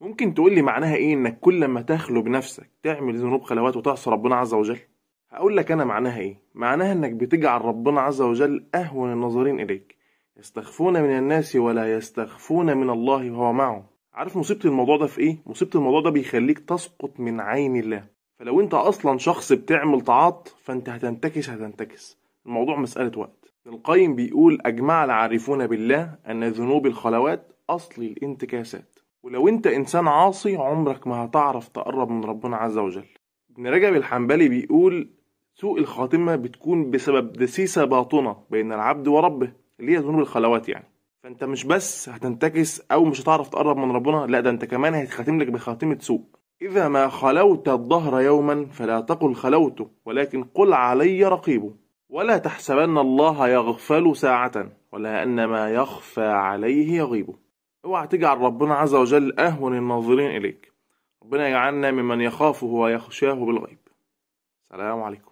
ممكن تقول لي معناها ايه انك كل ما تخلو بنفسك تعمل ذنوب خلوات وتعصي ربنا عز وجل هقول لك انا معناها ايه معناها انك بتجعل ربنا عز وجل اهون الناظرين اليك يستخفون من الناس ولا يستخفون من الله وهو معهم عارف مصيبة الموضوع ده في ايه مصيبة الموضوع ده بيخليك تسقط من عين الله فلو انت اصلا شخص بتعمل طاعات فانت هتنتكس هتنتكس الموضوع مسألة وقت القيم بيقول اجمع العارفون بالله ان ذنوب الخلوات اصل الانتكاسات ولو انت انسان عاصي عمرك ما هتعرف تقرب من ربنا عز وجل ابن رجب الحنبلي بيقول سوء الخاتمة بتكون بسبب دسيسة باطنة بين العبد وربه اللي هي ذنوب الخلوات يعني فانت مش بس هتنتكس او مش هتعرف تقرب من ربنا لا ده انت كمان هيتختم لك بخاتمة سوء إذا ما خلوت الظهر يوما فلا تقل خلوته ولكن قل علي رقيبه ولا تحسبن الله يغفل ساعة ولا أن ما يخفى عليه يغيبه اوعى تجعل ربنا عز وجل اهون الناظرين اليك ربنا يجعلنا ممن يخافه ويخشاه بالغيب سلام عليكم